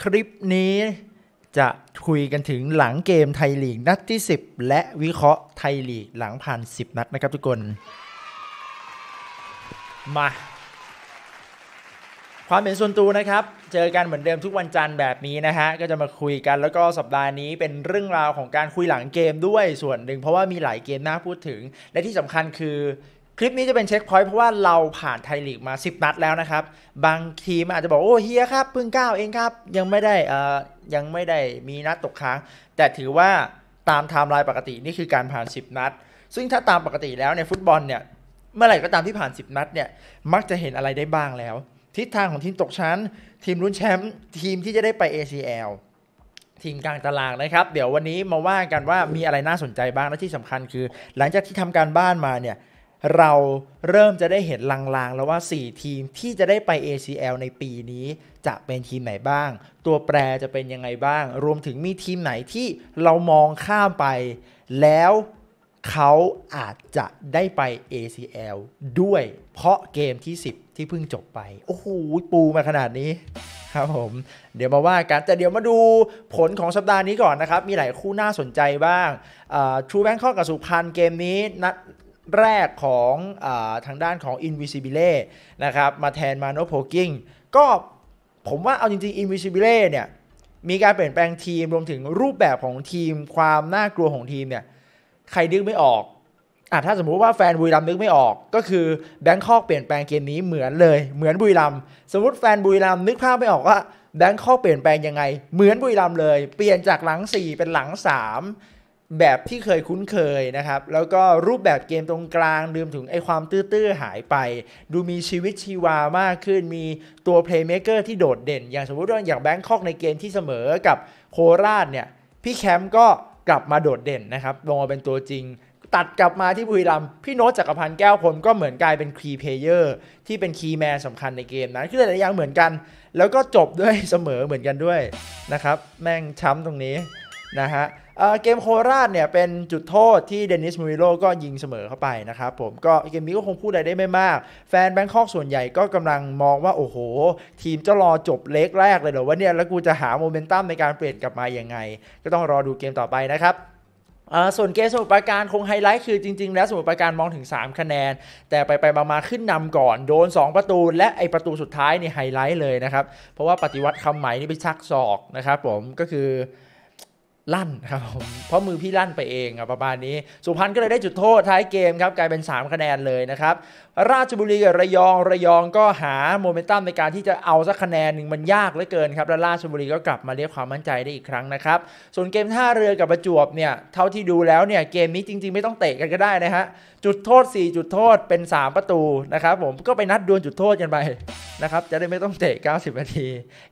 คลิปนี้จะคุยกันถึงหลังเกมไทยลีกนัดที่ 10 และวิเคราะห์ไทยลีกหลังผ่าน10นัดนะครับทุกคน มาความเห็นส่วนตัวนะครับ เจอกันเหมือนเดิมทุกวันจันทร์แบบนี้นะฮะก็จะมาคุยกันแล้วก็สัปดาห์นี้เป็นเรื่องราวของการคุยหลังเกมด้วยส่วนหนึ่งเพราะว่ามีหลายเกมน่าพูดถึงและที่สำคัญคือคลิปนี้จะเป็นเช็คพอยต์เพราะว่าเราผ่านไทยลีกมา 10 นัดแล้วนะครับ บางทีมอาจจะบอกโอ้เฮียครับเพิ่งก้าวเองครับยังไม่ได้เอ่อยังไม่ได้มีนัดตกค้าง แต่ถือว่าตามไทม์ไลน์ปกตินี่คือการผ่าน 10 นัด ซึ่งถ้าตามปกติแล้วในฟุตบอลเนี่ย เมื่อไหร่ก็ตามที่ผ่าน 10 นัดเนี่ยมักจะเห็นอะไรได้บ้างแล้ว ทิศทางของทีมตกชั้น ทีมรุ่นแชมป์ทีมที่จะได้ไป ACL ทีมกลางตารางนะครับ เดี๋ยววันนี้มาว่ากันว่ามีอะไรน่าสนใจบ้างและที่สำคัญคือ หลังจากที่ทำการบ้านมาเนี่ยเราเริ่มจะได้เห็นลางๆ แล้วว่า 4 ทีมที่จะได้ไป ACL ในปีนี้จะเป็นทีมไหนบ้าง ตัวแปรจะเป็นยังไงบ้าง รวมถึงมีทีมไหนที่เรามองข้ามไป แล้วเขาอาจจะได้ไป ACL ด้วยเพราะเกมที่ 10 ที่เพิ่งจบไป โอ้โห ปูมาขนาดนี้ ครับผมเดี๋ยวมาว่ากันแต่เดี๋ยวมาดูผลของสัปดาห์นี้ก่อนนะครับ มีหลายคู่น่าสนใจบ้างทรูแบงคอกกับสุพรรณเกมนี้นัดแรกของอทางด้านของ Invisibile นะครับมาแทนมาโนโพกิ้งก็ผมว่าเอาจริงๆ Invisibile เนี่ยมีการเปลี่ยนแปลงทีมรวมถึงรูปแบบของทีม ความน่ากลัวของทีมเนี่ยใครดึกไม่ออก อ่ะ ถ้าสมมุติว่าแฟนบุรีรัมนึกไม่ออก ก็คือแบงคอกเปลี่ยนแปลงเกมนี้เหมือนเลยเหมือนบุรีรัมสมมติแฟนบุรีรัมนึกภาพไม่ออกว่าแบงคอกเปลี่ยนแปลงยังไง เหมือนบุรีรัมเลย เปลี่ยนจากหลัง 4 เป็นหลัง 3แบบที่เคยคุ้นเคยนะครับ แล้วก็รูปแบบเกมตรงกลาง ลืมถึงไอความตื้อ ๆ หายไป ดูมีชีวิตชีวามากขึ้น มีตัวเพลย์เมคเกอร์ที่โดดเด่น อย่างสมมติว่าอย่างแบงคอกในเกมที่เสมอกับโคราชเนี่ย พี่แคมป์ก็กลับมาโดดเด่นนะครับ ลงมาเป็นตัวจริง ตัดกลับมาที่บุรีรัมพี่โน้ตจักรพันธ์แก้วพลก็เหมือนกลายเป็นคีเพเยอร์ที่เป็นคีแมนสำคัญในเกมนั้นคือแต่ละอย่างเหมือนกัน แล้วก็จบด้วยเสมอเหมือนกันด้วยนะครับ แม่งช้ำตรงนี้นะฮะเกมโคราชเนี่ยเป็นจุดโทษที่เดนิสมูริโลก็ยิงเสมอเข้าไปนะครับผมก็เกมนี้ก็คงพูดอะไรได้ไม่มาก แฟนแบงคอกส่วนใหญ่ก็กำลังมองว่าโอ้โห ทีมจะรอจบเล็กแรกเลยเหรอว่าเนี่ยแล้วกูจะหาโมเมนตัมในการเปลี่ยนกลับมาอย่างไง ก็ต้องรอดูเกมต่อไปนะครับส่วนเกมสมุทรปราการคงไฮไลท์ คือจริง ๆ แล้วสมุทรปราการมองถึง 3 คะแนน แต่ไปไปมาขึ้นนำก่อน โดน 2 ประตูและไอประตูสุดท้ายนี่ไฮไลท์เลยนะครับเพราะว่าปฏิวัติคำไหมนี่ไปชักศอกนะครับผมก็คือลั่นครับผมเพราะมือพี่ลั่นไปเองอบประมาณนี้ สุพรรณก็เลยได้จุดโทษ ท้ายเกมครับกลายเป็น 3 คะแนนเลยนะครับราชบุรีกับระยองระยองก็หาโมเมนตัมในการที่จะเอาสักคะแนนหนึ่งมันยากเหลือเกินครับและราชบุรีก็กลับมาเรียกความมั่นใจได้อีกครั้งนะครับส่วนเกมท่าเรือกับประจวบเนี่ยเท่าที่ดูแล้วเนี่ยเกมนี้จริงๆไม่ต้องเตะกันก็ได้นะฮะจุดโทษ 4 จุดโทษเป็น 3 ประตูนะครับผมก็ไปนัดดวลจุดโทษกันไปนะครับจะได้ไม่ต้องเตะ 90 นาที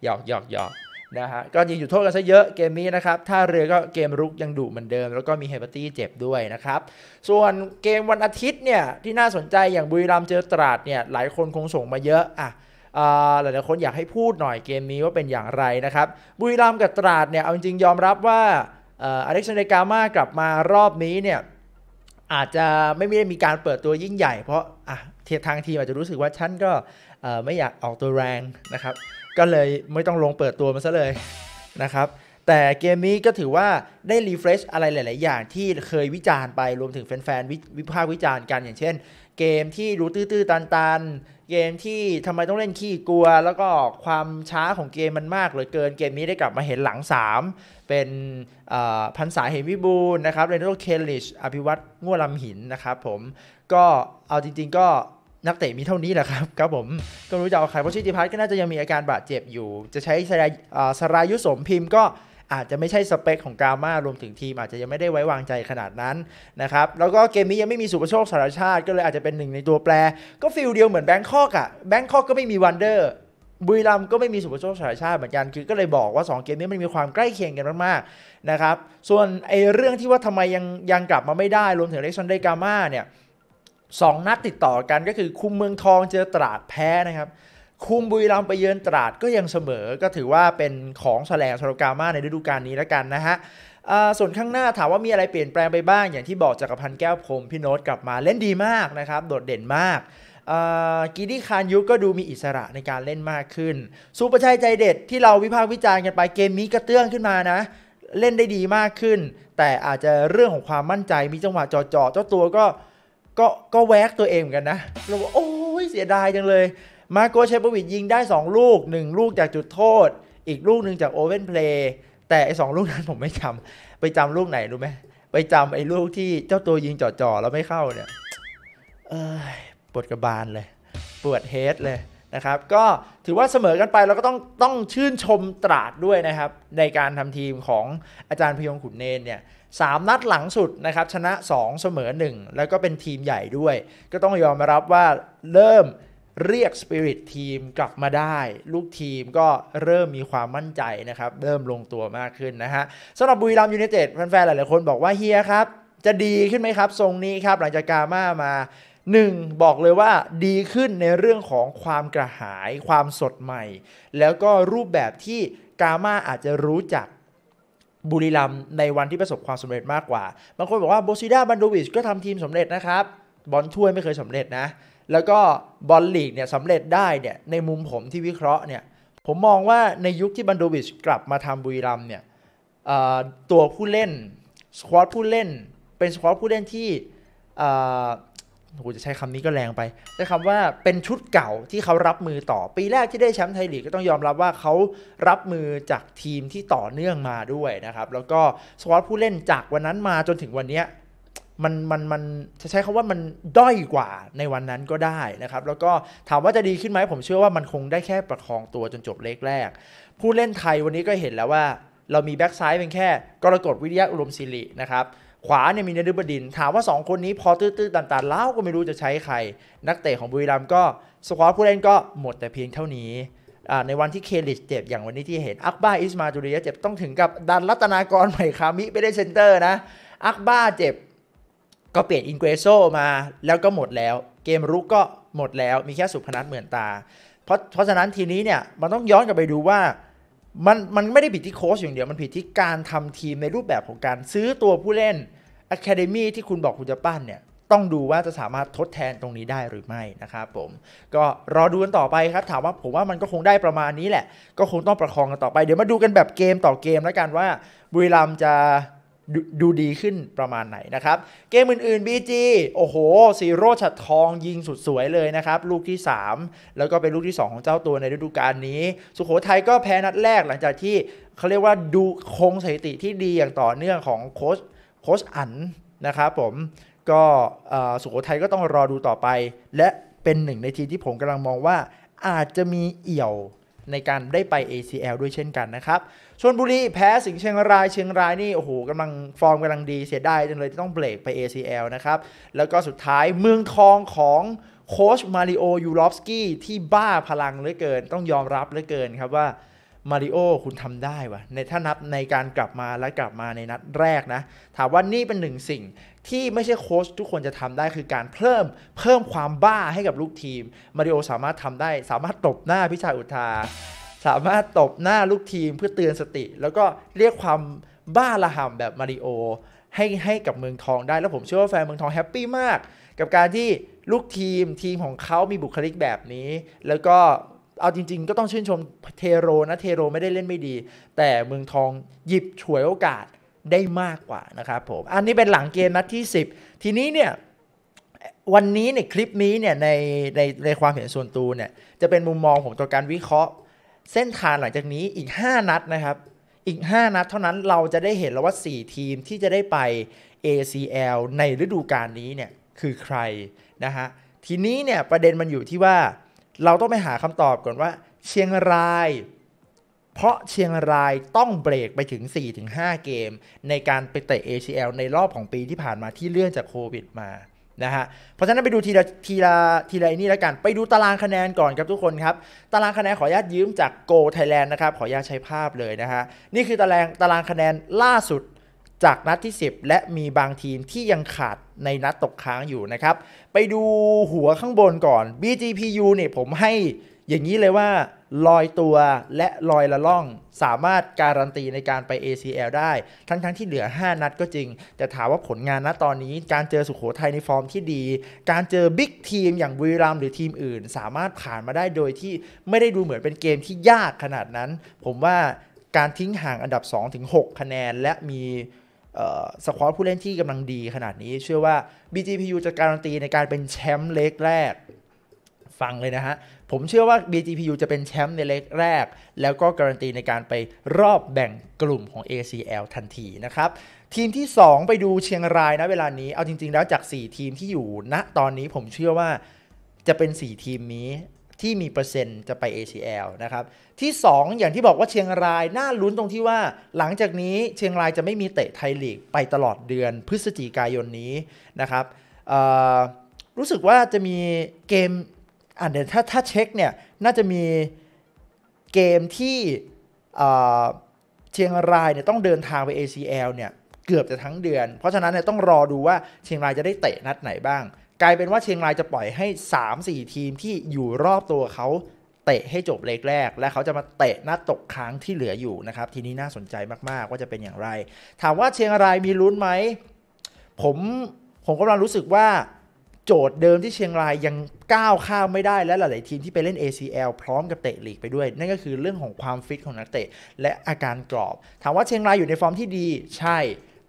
หยอกหยอกหยอกนะฮะก็ยิงจุดโทษกันซะเยอะเกมนี้นะครับท่าเรือก็เกมรุกยังดุเหมือนเดิม แล้วก็มีเฮเบอร์ตี้เจ็บด้วยนะครับ ส่วนเกมวันอาทิตย์เนี่ยที่น่าสนใจอย่างบุรีรัมย์เจอตราดเนี่ยหลายคนคงส่งมาเยอะอ่ะหลายๆคนอยากให้พูดหน่อยเกมนี้ว่าเป็นอย่างไรนะครับ บุรีรัมย์กับตราดเนี่ยเอาจริงยอมรับว่าอเล็กซานเดรกามากลับมารอบนี้เนี่ยอาจจะไม่ได้มีการเปิดตัวยิ่งใหญ่ เพราะอ่ะทางทีมอาจจะรู้สึกว่าฉันก็ไม่อยากออกตัวแรงนะครับ ก็เลยไม่ต้องลงเปิดตัวมันซะเลยนะครับ แต่เกมนี้ก็ถือว่าได้รีเฟรชอะไรหลาย ๆ อย่างที่เคยวิจารณ์ไปรวมถึงแฟน ๆ วิพากษ์วิจารณ์กัน อย่างเช่น เกมที่รู้ตื้อๆตัน ๆ เกมที่ทำไมต้องเล่นขี้กลัว แล้วก็ความช้าของเกมมันมากเหลือเกินเกมนี้ได้กลับมาเห็นหลัง 3 เป็นพันษาเหมวิบูลนะครับเรนโดเคลิช อภิวัตง่วลำหินนะครับ ผมก็เอาจริง ๆ ก็นักเตะมีเท่านี้แหละครับ ครับผม ก็รู้จะเอาใครเพราะชิติพัฒน์ก็น่าจะยังมีอาการบาดเจ็บอยู่ จะใช้สรายุสมพิมพ์ก็อาจจะไม่ใช่สเปคของกาม่ารวมถึงทีมอาจจะยังไม่ได้ไว้วางใจขนาดนั้นนะครับแล้วก็เกมนี้ยังไม่มีสุประโชคสารชาติ ก็เลยอาจจะเป็นหนึ่งในตัวแปร ก็ฟิลเดียวเหมือนแบงคอกอะแบงคอกก็ไม่มีวันเดอร์บุรีรัมก็ไม่มีสุประโชคสารชาติเหมือนกันคือก็เลยบอกว่า 2 เกมนี้มันมีความใกล้เคียงกันมากๆนะครับส่วนไอ้เรื่องที่ว่าทำไมยังยังกลับมาไม่ได้รวมถึงเล็กซอนเดกามาเนี่ยสองนัดติดต่อกันก็คือคุมเมืองทองเจอตราดแพ้นะครับ คุมบุรีรัมย์ไปเยือนตราดก็ยังเสมอ ก็ถือว่าเป็นของแสลงสรลกามาในฤดูกาลนี้แล้วกันนะฮะส่วนข้างหน้าถามว่ามีอะไรเปลี่ยนแปลงไปบ้าง อย่างที่บอกจักรพันธ์แก้วพรมพี่โน้ตกลับมาเล่นดีมากนะครับโดดเด่นมากกีดี้คานยุก็ดูมีอิสระในการเล่นมากขึ้นสุประชัยใจเด็ดที่เราวิพากษ์วิจารณ์กันไปเกมนี้กระเตื้องขึ้นมานะ เล่นได้ดีมากขึ้น แต่อาจจะเรื่องของความมั่นใจมีจังหวะจ่อๆเจ้าตัวก็ก็ก็แวกตัวเองกันนะเราบอกโอ้ยเสียดายจังเลยมาโกเชปวิดยิงได้ 2 ลูก 1 ลูกจากจุดโทษ อีกลูกหนึ่งจากโอเว่นเพลย์แต่ไอสองลูกนั้นผมไม่จำไปจำลูกไหน รู้ไหมไปจำไอ้ลูกที่เจ้าตัวยิงจ่อๆแล้วไม่เข้าเนี่ยเอยปวดกระบาลเลย ปวดเฮดเลยนะครับก็ถือว่าเสมอกันไปเราก็ต้องต้องชื่นชมตราดด้วยนะครับ ในการทำทีมของอาจารย์พยงขุนเนนเนี่ยสามนัดหลังสุดนะครับ ชนะ 2 เสมอ 1 แล้วก็เป็นทีมใหญ่ด้วย ก็ต้องยอมรับว่าเริ่มเรียกสปิริตทีมกลับมาได้ ลูกทีมก็เริ่มมีความมั่นใจนะครับ เริ่มลงตัวมากขึ้นนะฮะสำหรับบุรีรัมยูเนเต็ดแฟนๆหลายๆคนบอกว่าเฮียครับจะดีขึ้นไหมครับทรงนี้ครับ หลังจากกาม่ามาหนึ่งบอกเลยว่าดีขึ้นในเรื่องของความกระหาย ความสดใหม่แล้วก็รูปแบบที่กาม่าอาจจะรู้จักบุรีรัมในวันที่ประสบความสำเร็จมากกว่าบางคนบอกว่าโบซิด้าบันโดวิชก็ทำทีมสำเร็จนะครับบอลถ้วยไม่เคยสำเร็จนะแล้วก็บอลลีกเนี่ยสำเร็จได้เนี่ยในมุมผมที่วิเคราะห์เนี่ยผมมองว่าในยุคที่บันโดวิชกลับมาทำบุรีรัมเนี่ยตัวผู้เล่น สควอตผู้เล่นเป็นสควอตผู้เล่นที่โหจะใช้คำนี้ก็แรงไปใช้คำว่าเป็นชุดเก่าที่เขารับมือต่อ ปีแรกที่ได้แชมป์ไทยลีกก็ต้องยอมรับว่าเขารับมือจากทีมที่ต่อเนื่องมาด้วยนะครับ แล้วก็สวอตผู้เล่นจากวันนั้นมาจนถึงวันนี้มันมันมันจะใช้คำว่ามันด้อยกว่าในวันนั้นก็ได้นะครับ แล้วก็ถามว่าจะดีขึ้นไหมผมเชื่อว่ามันคงได้แค่ประคองตัวจนจบเลขแรก ผู้เล่นไทยวันนี้ก็เห็นแล้วว่า เรามีแบ็กซ้ายเป็นแค่กรกฎวิทยาอุดมศิรินะครับขวาเนี่ยมีเนรุบดินถามว่า 2 คนนี้พอตื้อๆตันๆแล้วก็ไม่รู้จะใช้ใคร นักเตะของบุรีรัมย์ก็สควอตผู้เล่นก็หมดแต่เพียงเท่านี้ ในวันที่เคลิชเจ็บอย่างวันนี้ที่เห็นอักบ้าอิสมาจุริยะเจ็บต้องถึงกับดันรัตนากรใหม่คามิไปได้เซนเตอร์นะ อักบ้าเจ็บก็เปลี่ยนอินเกรโซมาแล้วก็หมดแล้วเกมรุกก็หมดแล้วมีแค่สุพนัทเหมือนตาเพราะเพราะฉะนั้นทีนี้เนี่ยมันต้องย้อนกลับไปดูว่ามันมันไม่ได้ผิดที่โค้ชอย่างเดียวมันผิดที่การทำทีมในรูปแบบของการซื้อตัวผู้เล่น Academy ที่คุณบอกคุณจะปั้นเนี่ยต้องดูว่าจะสามารถทดแทนตรงนี้ได้หรือไม่นะครับผมก็รอดูกันต่อไปครับถามว่าผมว่ามันก็คงได้ประมาณนี้แหละ ก็คงต้องประคองกันต่อไป เดี๋ยวมาดูกันแบบเกมต่อเกมแล้วกันว่า บุรีรัมจะดดูดีขึ้นประมาณไหนนะครับเกมอื่นๆ BG โอ้โหซีโร่ฉัดทอง ยิงสุดสวยเลยนะครับลูกที่ 3 แล้วก็เป็นลูกที่ 2 ของเจ้าตัวในฤดูกาลนี้ สุโขทัยก็แพ้นัดแรกหลังจากที่เขาเรียกว่าดูคงสถิติที่ดีอย่างต่อเนื่องของโค้ชโค้ชอันนะครับผมก็สุโขทัยก็ต้องรอดูต่อไปและเป็นหนึ่งในทีมที่ผมกำลังมองว่าอาจจะมีเอี่ยวในการได้ไป ACL ด้วยเช่นกันนะครับชนบุรีแพ้ สิงห์เชียงรายเชียงราย นี่โอ้โหกำลังฟอร์มกำลังดีเสียดายจังเลยที่ต้องเบรกไป ACL นะครับแล้วก็สุดท้ายเมืองทองของโค้ชมาริโอ ยูรอฟสกี้ ที่บ้าพลังเหลือเกินต้องยอมรับเหลือเกินครับว่ามาริโอคุณทำได้วะในถ้านับในการกลับมาและกลับมาในนัดแรกนะ ถามว่านี่เป็นหนึ่งสิ่งที่ไม่ใช่โค้ชทุกคนจะทำได้คือการเพิ่มเพิ่มความบ้าให้กับลูกทีม มาริโอสามารถทำได้ สามารถตบ หน้าพิชายอุทา สามารถตบหน้าลูกทีมเพื่อเตือนสติ แล้วก็เรียกความบ้าระห่ำแบบมาริโอให้ให้กับเมืองทองได้ แล้วผมเชื่อว่าแฟนเมืองทองแฮปปี้มากกับการที่ลูกทีมทีมของเขามีบุคลิกแบบนี้ แล้วก็เอาจริง ๆ ก็ต้องชื่นชมเทโรนะเทโรไม่ได้เล่นไม่ดี แต่เมืองทองหยิบฉวยโอกาสได้มากกว่านะครับผมอันนี้เป็นหลังเกมนัดที่ 10 ทีนี้เนี่ยวันนี้เนี่ยคลิปนี้เนี่ยในในในความเห็นส่วนตัวเนี่ยจะเป็นมุมมองผมต่อการวิเคราะห์ เส้นทางหลังจากนี้อีก 5 นัดนะครับอีก 5 นัดเท่านั้นเราจะได้เห็นแล้วว่า 4 ทีมที่จะได้ไป ACL ในฤดูกาลนี้เนี่ยคือใครนะฮะทีนี้เนี่ยประเด็นมันอยู่ที่ว่าเราต้องไปหาคำตอบก่อนว่าเชียงราย เพราะเชียงรายต้องเบรกไปถึง 4-5 เกม ในการไปเตะ ACL ในรอบของปีที่ผ่านมาที่เลื่อนจากโควิดมานะฮะเพราะฉะนั้นไปดูทีละทีละทีละนี่แล้วกัน ไปดูตารางคะแนนก่อนครับทุกคนครับ ตารางคะแนนขออนุญาตยืมจากโกไทยแลนด์นะครับขออนุญาตใช้ภาพเลยนะฮะนี่คือตารางตารางคะแนนล่าสุดจากนัดที่ 10 และมีบางทีมที่ยังขาดในนัดตกค้างอยู่นะครับ ไปดูหัวข้างบนก่อน BGPU เนี่ยผมให้อย่างนี้เลยว่า ลอยตัวและลอยละล่อง สามารถการันตีในการไป ACL ได้ทั้งๆทที่เหลือ 5 นัดก็จริงแต่ถามว่าผลงานณตอนนี้ การเจอสุขโขทัยในฟอร์มที่ดี การเจอบิ๊กทีมอย่างบุรีรัมหรือทีมอื่น สามารถผ่านมาได้โดยที่ไม่ได้ดูเหมือนเป็นเกมที่ยากขนาดนั้น ผมว่าการทิ้งห่างอันดับ2-6คะแนนและมีสควอตผู้เล่นที่กำลังดีขนาดนี้ เชื่อว่า BGPU จะการันตีในการเป็นแชมป์เล็กแรกฟังเลยนะฮะ ผมเชื่อว่า BGPU จะเป็นแชมป์ในเล็กแรก แล้วก็การันตีในการไปรอบแบ่งกลุ่มของ ACL ทันทีนะครับทีมที่ 2 ไปดูเชียงรายนะเวลานี้เอาจริงๆแล้วจาก 4 ทีมที่อยู่ณนะตอนนี้ผมเชื่อว่าจะเป็น 4 ทีมนี้ที่มีเปอร์เซ็นต์จะไป ACL นะครับที่ 2 อย่างที่บอกว่าเชียงรายน่าลุ้นตรงที่ว่าหลังจากนี้เชียงรายจะไม่มีเตะไทยลีกไปตลอดเดือน พฤศจิกายนนี้นะครับรู้สึกว่าจะมีเกมอ่าเดี๋ยวถ้าถ้าเช็คเนี่ยน่าจะมีเกมที่เชียงรายเนี่ยต้องเดินทางไป ACL เนี่ยเกือบจะทั้งเดือนเพราะฉะนั้นเนี่ยต้องรอดูว่าเชียงรายจะได้เตะนัดไหนบ้างกลายเป็นว่าเชียงรายจะปล่อยให้ 3-4 ทีมที่อยู่รอบตัวเขาเตะให้จบเลกแรก และเขาจะมาเตะนัดตกค้างที่เหลืออยู่นะครับทีนี้น่าสนใจมาก ๆ ว่าจะเป็นอย่างไร ถามว่าเชียงรายมีลุ้นไหมผมผมกำลังรู้สึกว่า โจทย์เดิมที่เชียงรายยังก้าวข้ามไม่ได้ และหลายๆทีมที่ไปเล่น ACL พร้อมกับเตะลีกไปด้วยนั่นก็คือเรื่องของความฟิตของนักเตะและอาการกรอบถามว่าเชียงรายอยู่ในฟอร์มที่ดี ใช่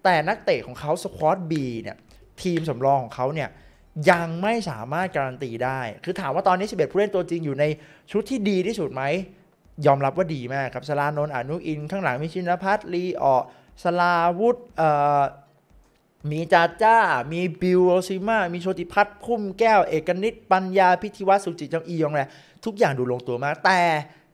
แต่นักเตะของเขาสควอตบีเนี่ยทีมสำรองของเขาเนี่ยยังไม่สามารถการันตีได้ คือถามว่าตอนนี้11ผู้เล่นตัวจริงอยู่ในชุดที่ดีที่สุดไหม ยอมรับว่าดีมากครับสลาโนน อนุอิน ข้างหลังมีชินพัฒน์ลีออสลาวุฒมีจาจ้า มีบิวโรซิมามีโชติพัฒน์พุ่มแก้ว เอกนิต ปัญญา พิธิวัฒน์สุจิตจังอียองแหละทุกอย่างดูลงตัวมากแต่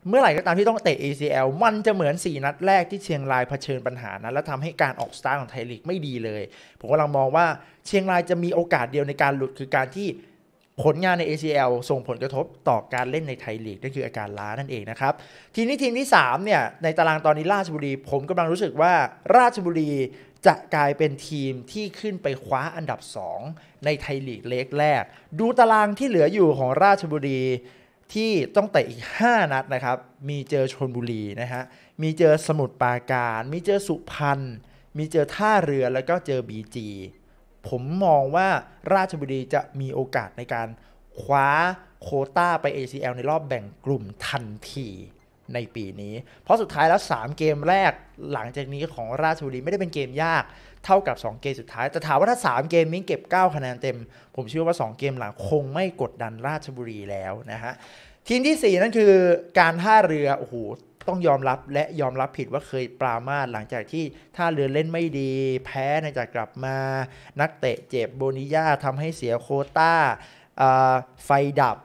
เมื่อไหร่ก็ตามที่ต้องเตะ ACL มันจะเหมือน 4 นัด แรกที่เชียงรายเผชิญปัญหานะแล้วทำให้การออกสตาร์ของไทยลีกไม่ดีเลย ผมกำลังมองว่า เชียงรายจะมีโอกาสเดียวในการหลุดคือการที่ผลงานใน ACL ส่งผลกระทบต่อการเล่นในไทยลีกนั่นคืออาการล้านั่นเองนะครับทีนี้ทีมที่3เนี่ยในตารางตอนนี้ราชบุรี ผมกำลังรู้สึกว่าราชบุรีจะกลายเป็นทีมที่ขึ้นไปคว้าอันดับ2ในไทยลีกเล็กแรกดูตารางที่เหลืออยู่ของราชบุรีที่ต้องเตะอีก 5 นัดนะครับ มีเจอชนบุรีนะฮะ มีเจอสมุทรปราการ มีเจอสุพรรณ มีเจอท่าเรือแล้วก็เจอบีจี ผมมองว่าราชบุรีจะมีโอกาสในการคว้าโคต้าไป ACL ในรอบแบ่งกลุ่มทันทีในปีนี้ เพราะสุดท้ายแล้ว 3 เกมแรกหลังจากนี้ของราชบุรีไม่ได้เป็นเกมยากเท่ากับ 2 เกมสุดท้าย แต่ถามว่าถ้า 3 เกมมิ้งเก็บ 9 คะแนนเต็ม ผมเชื่อว่า 2 เกมหลัง คงไม่กดดันราชบุรีแล้วนะฮะทีมที่ 4 นั่นคือการท่าเรือโอ้โหต้องยอมรับและยอมรับผิดว่าเคยปรามาสหลังจากที่ท่าเรือเล่นไม่ดีแพ้ในจากกลับมานักเตะเจ็บโบนิยาทำให้เสียโคตา้าไฟดับ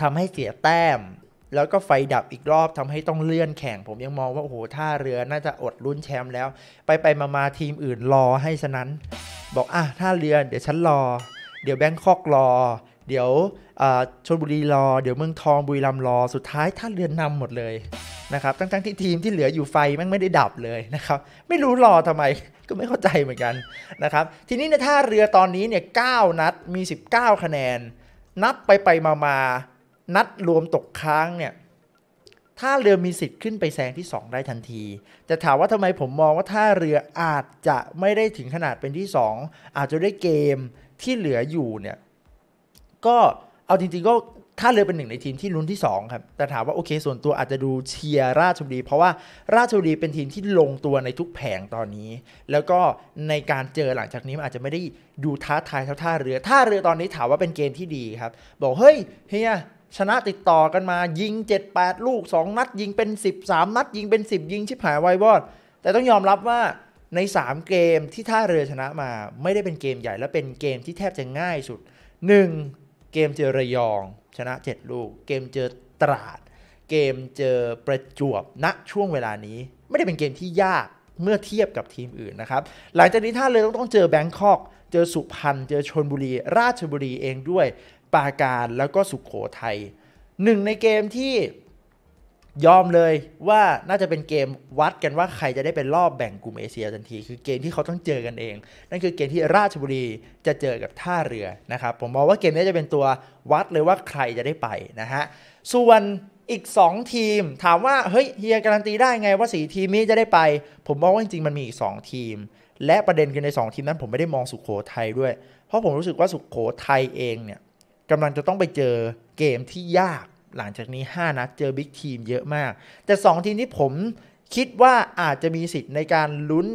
ทำให้เสียแต้มแล้วก็ไฟดับอีกรอบทำให้ต้องเลื่อนแข่ง ผมยังมองว่าโอ้โหท่าเรือน่าจะอดรุ่นแชมป์แล้ว ไปไปมามาทีมอื่นรอให้ฉะนั้น บอกอ่ะท่าเรือเดี๋ยวฉันรอ เดี๋ยวแบงคอกรอ เดี๋ยวชนบุรีรอ เดี๋ยวเมืองทองบุรีรัมย์รอสุดท้ายท่าเรือนำหมดเลยนะครับทั้งๆที่ทีมที่เหลืออยู่ไฟแม่งไม่ได้ดับเลยนะครับไม่รู้รอทำไมก็ไม่เข้าใจเหมือนกันนะครับทีนี้ในท่าเรือตอนนี้เนี่ย9นัดมี 19 คะแนน นับไปไปมามานัดรวมตกค้างเนี่ยท่าเรือมีสิทธิ์ขึ้นไปแซงที่ 2 ได้ทันที จะถามว่าทำไมผมมองว่าท่าเรืออาจจะไม่ได้ถึงขนาดเป็นที่ 2 อาจจะได้เกมที่เหลืออยู่เนี่ย ก็เอาจริงๆก็ท่าเรือเป็นหนึ่งในทีมที่ลุ้นที่2ครับ แต่ถามว่าโอเคส่วนตัวอาจจะดูเชียร์ราชบุรีเพราะว่าราชบุรีเป็นทีมที่ลงตัวในทุกแผงตอนนี้ แล้วก็ในการเจอหลังจากนี้อาจจะไม่ได้ดูท้าทายเท่าท่าเรือท่าเรือตอนนี้ถามว่าเป็นเกมที่ดีครับ บอกเฮ้ยเฮียชนะติดต่อกันมายิง 7-8 ลูก 2 นัด ยิงเป็น 13 นัด ยิงเป็น 10 ยิงชิบหายไวบอดแต่ต้องยอมรับว่าใน 3 เกมที่ท่าเรือชนะมาไม่ได้เป็นเกมใหญ่และเป็นเกมที่แทบจะง่ายสุด 1. เกมเจอระยอง ชนะ7ลูก เกมเจอตราด เกมเจอประจวบณช่วงเวลานี้ ไม่ได้เป็นเกมที่ยากเมื่อเทียบกับทีมอื่นนะครับหลังจากนี้ท่าเรือต้องเจอแบงคอก เจอสุพรรณเจอชนบุรี ราชบุรีเองด้วยปาการแล้วก็สุขโขทยัยหนึ่งในเกมที่ยอมเลยว่าน่าจะเป็นเกมวัดกันว่าใครจะได้เป็นรอบแบ่งกลุ่มเอเชียทันทีคือเกมที่เขาต้องเจอกันเอง นั่นคือเกมที่ราชบุรีจะเจอกับท่าเรือนะครับผมมองว่าเกมนี้จะเป็นตัววัดเลยว่าใครจะได้ไปนะฮะส่วนอีก 2 ทีมถามว่าเฮ้ยเฮียการันตีได้ไงว่าสีทีมนี้จะได้ไป ผมมองว่าจริง ๆมันมีอีก 2 ทีม และประเด็นคือใน2ทีมนั้นผมไม่ได้มองสุขโขทัยด้วยเพราะผมรู้สึกว่าสุขโขทัยเองเนี่ยกำลังจะต้องไปเจอเกมที่ยากหลังจากนี้ 5 นัดเจอบิ๊กทีมเยอะมาก แต่ 2 ทีมที่ผมคิดว่าอาจจะมีสิทธิ์ในการลุ้น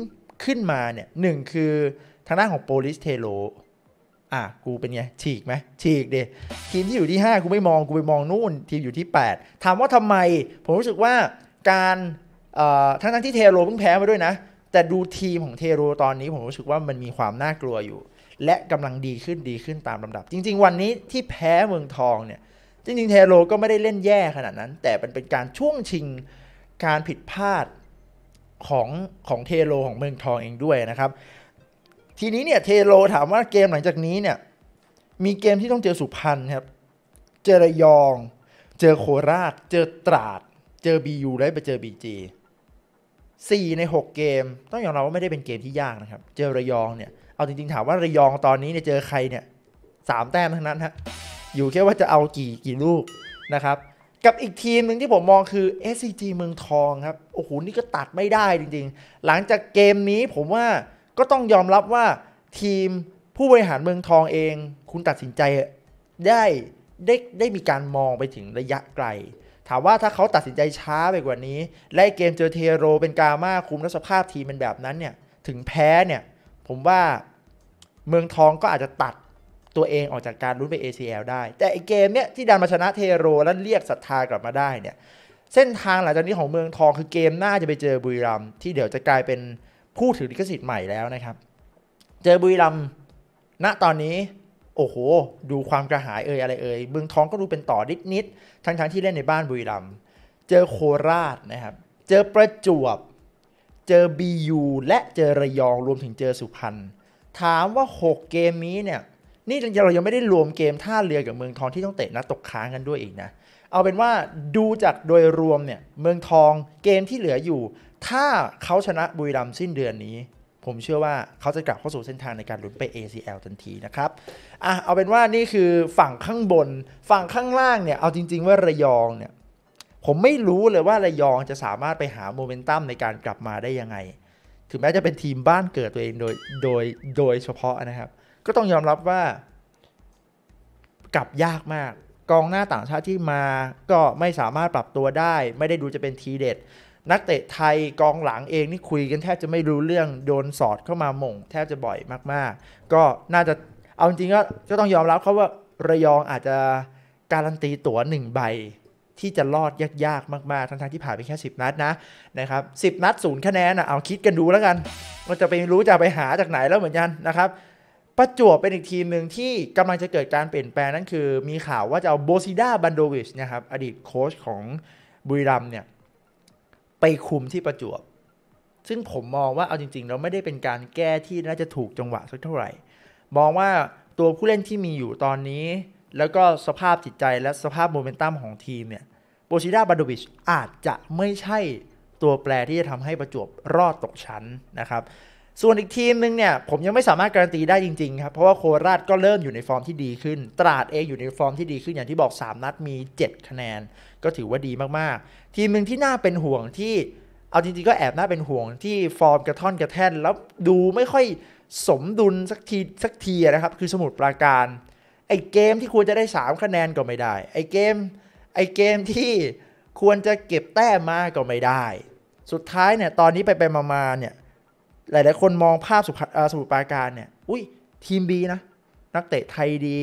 ขึ้นมาเนี่ยหนึ่งคือทางด้านของโปลิสเทโลอ่ะ กูเป็นไงฉีกไหมฉีกเดทีมที่อยู่ที่ 5 กูไม่มองกูไปมองนู่นทีมอยู่ที่ 8 ถามว่าทำไม ผมรู้สึกว่าการทั้งทั้งที่เทโรเพิ่งแพ้มาด้วยนะ แต่ดูทีมของเทโรตอนนี้ผมรู้สึกว่ามันมีความน่ากลัวอยู่และกำลังดีขึ้นดีขึ้นตามลำดับ จริงๆ วันนี้ที่แพ้เมืองทองเนี่ยจริงๆเทโรก็ไม่ได้เล่นแย่ขนาดนั้น แต่มันเป็นการช่วงชิงการผิดพลาดของของเทโรของเมืองทองเองด้วยนะครับทีนี้เนี่ยเทโรถามว่าเกมหลังจากนี้เนี่ยมีเกมที่ต้องเจอสุพรรณครับเจอระยอง เจอโคราชเจอตราด เจอบียูและไปเจอบีจีสี่ในหกเกมต้องยอมรับว่าไม่ได้เป็นเกมที่ยากนะครับเจอระยองเนี่ยเอาจริงๆ ถามว่าระยองตอนนี้เนี่ยเจอใครเนี่ยสามแต้มทั้งนั้นฮะอยู่แค่ว่าจะเอากี่กี่ลูกนะครับกับอีกทีมหนึ่งที่ผมมองคือ SCG เมืองทองครับโอ้โหนี่ก็ตัดไม่ได้จริงๆ หลังจากเกมนี้ผมว่าก็ต้องยอมรับว่าทีมผู้บริหารเมืองทองเอง คุณตัดสินใจได้ได้ได้มีการมองไปถึงระยะไกล ถามว่าถ้าเขาตัดสินใจช้าไปกว่านี้และเกมเจอเทโรเป็นกามาคุมแลศสภาพทีมเป็นแบบนั้นเนี่ยถึงแพ้เนี่ยผมว่าเมืองทองก็อาจจะตัดตัวเองออกจากการลุ้นไป ACL ได้ แต่ีอเกมเนี้ยที่ดันมาชนะเทโรแล้วเรียกศรัทธากลับมาได้เนี่ยเส้นทางหลังจากนี้ของเมืองทอง คือเกมหน้าจะไปเจอบุรีรัมที่เดี๋ยวจะกลายเป็นผู้ถือลิขสิทธิ์ใหม่แล้วนะครับ เจอบุรีรัมณตอนนี้โอ้โหดูความกระหายเอ่ยอะไรเอ่ยเมืองทองก็ดูเป็นต่อนิดนิดทั้งทั้งที่เล่นในบ้านบุรีรัมเจอโคราชนะครับ เจอประจวบเจอ BU และเจอระยองรวมถึงเจอสุพรรณถามว่า6เกมนี้เนี่ยนี่เรายังไม่ได้รวมเกมท่าเรือกับเมืองทองที่ต้องเตะนัดตกค้างกันด้วยอีกนะเอาเป็นว่าดูจากโดยรวมเนี่ยเมืองทองเกมที่เหลืออยู่ ถ้าเขาชนะบุรีรัมย์สิ้นเดือนนี้ ผมเชื่อว่าเขาจะกลับเข้าสู่เส้นทางในการลุ้นไป ACL ทันทีนะครับอ่ะเอาเป็นว่านี่คือฝั่งข้างบน ฝั่งข้างล่างเนี่ยเอาจริงๆ ว่าระยองเนี่ยผมไม่รู้เลยว่าระยองจะสามารถไปหาโมเมนตัมในการกลับมาได้ยังไง ถึงแม้จะเป็นทีมบ้านเกิดตัวเองโดย โดย โดยเฉพาะนะครับ ก็ต้องยอมรับว่า กลับยากมาก กองหน้าต่างชาติที่มา ก็ไม่สามารถปรับตัวได้ ไม่ได้ดูจะเป็นทีเด็ด นักเตะไทยกองหลังเองนี่คุยกันแทบจะไม่รู้เรื่อง โดนสอดเข้ามาหม่ง แทบจะบ่อยมาก ๆ ก็น่าจะ เอาจริงก็ก็ต้องยอมรับเขาว่าระยองอาจจะการันตีตั๋วหนึ่งใบที่จะรอดยาก ๆ มาก ๆ ทั้งๆที่ผ่านไปแค่ 10 นัดนะนะครับ10 นัดศูนย์คะแนนนะเอาคิดกันดูแล้วกันมัาจะไปรู้ จะไปหาจากไหนแล้วเหมือนกันนะครับ ประจวบเป็นอีกทีมหนึ่งที่กำลังจะเกิดการเปลี่ยนแปลงนั่นคือมีข่าวว่าจะเอาโบซิด้าบันโดวิชนะครับอดีตโค้ชของบุรีรัมเนี่ยไปคุมที่ประจวบ ซึ่งผมมองว่าเอาจริงๆเราไม่ได้เป็นการแก้ที่น่าจะถูกจังหวะสักเท่าไหร่มองว่าตัวผู้เล่นที่มีอยู่ตอนนี้แล้วก็สภาพจิตใจและสภาพโมเมนตัมของทีมเนี่ยโบชิดาบาโดวิชอาจจะไม่ใช่ตัวแปรที่จะทำให้ประจวบรอดตกชั้นนะครับส่วนอีกทีมนึงเนี่ยผมยังไม่สามารถการันตีได้จริงๆครับเพราะว่าโคราชก็เริ่มอยู่ในฟอร์มที่ดีขึ้น ตราดเองอยู่ในฟอร์มที่ดีขึ้นอย่างที่บอก 3 นัดมี 7 คะแนน ก็ถือว่าดีมากๆ ทีมหนึ่งที่น่าเป็นห่วงที่เอาจริงๆก็แอบน่าเป็นห่วง ที่ฟอร์มกระท่อนกระแท่น แล้วดูไม่ค่อยสมดุลสักทีสักทีนะครับคือสมุดปราการไอ้เกมที่ควรจะได้ 3 คะแนนก็ไม่ได้ ไอ้เกม ไอ้เกมที่ควรจะเก็บแต้มมาก็ไม่ได้ สุดท้ายเนี่ย ตอนนี้ไปไปมาเนี่ย หลายๆคนมองภาพสุสุรปราการเนี่ย อุ้ยทีมบีนะนักเตะไทยดี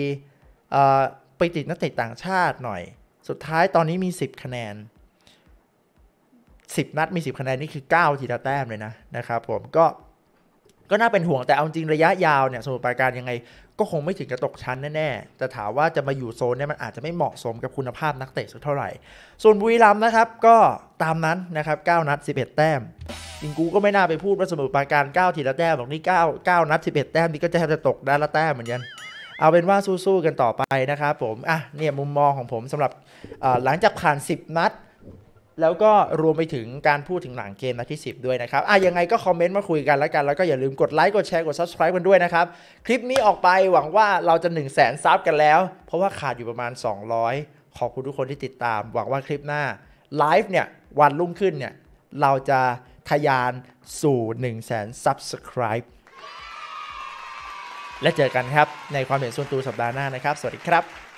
ไปติดนักเตะต่างชาติหน่อย สุดท้ายตอนนี้มี 10 คะแนน 10 นัดมี 10 คะแนนนี่คือ9ทีละแต้มเลยนะนะครับผมก็ก็น่าเป็นห่วงแต่เอาจริงระยะยาวเนี่ยสมุทรปราการยังไง ก็คงไม่ถึงกระตกชั้นแน่ๆ แต่ถามว่าจะมาอยู่โซนเนี่ยมันอาจจะไม่เหมาะสมกับคุณภาพนักเตะสักเท่าไหร่ ส่วนบุรีรัมย์นะครับก็ตามนั้นนะครับ9นัด11 แต้มอิงกูก็ไม่น่าไปพูดว่าสมุทรปราการ9ทีละแต้มหรอกนี่9 9นัด11 แต้มนี่ก็จะแทบจะตกด้านละแต้มเหมือนกันเอาเป็นว่าสู้ๆกันต่อไปนะครับผมอ่ะเนี่ยมุมมองของผมสำหรับหลังจากผ่าน 10นัดแล้วก็รวมไปถึงการพูดถึงหลังเกมนัดที่ 10 ด้วยนะครับอ่ะยังไงก็คอมเมนต์มาคุยกันแล้วกันแล้วก็อย่าลืมกดไลค์กดแชร์กด subscribe กันด้วยนะครับ คลิปนี้ออกไปหวังว่าเราจะ1 0 0 0 0แสนซับกันแล้ว เพราะว่าขาดอยู่ประมาณ 200 ขอบคุณทุกคนที่ติดตาม หวังว่าคลิปหน้าไลฟ์เนี่ยวันรุ่งขึ้นเนี่ยเราจะทยานสู่ 1 0 0 0 0แสน subscribe และเจอกันครับในความเห็นส่วนตัวสัปดาห์หน้านะครับ สวัสดีครับ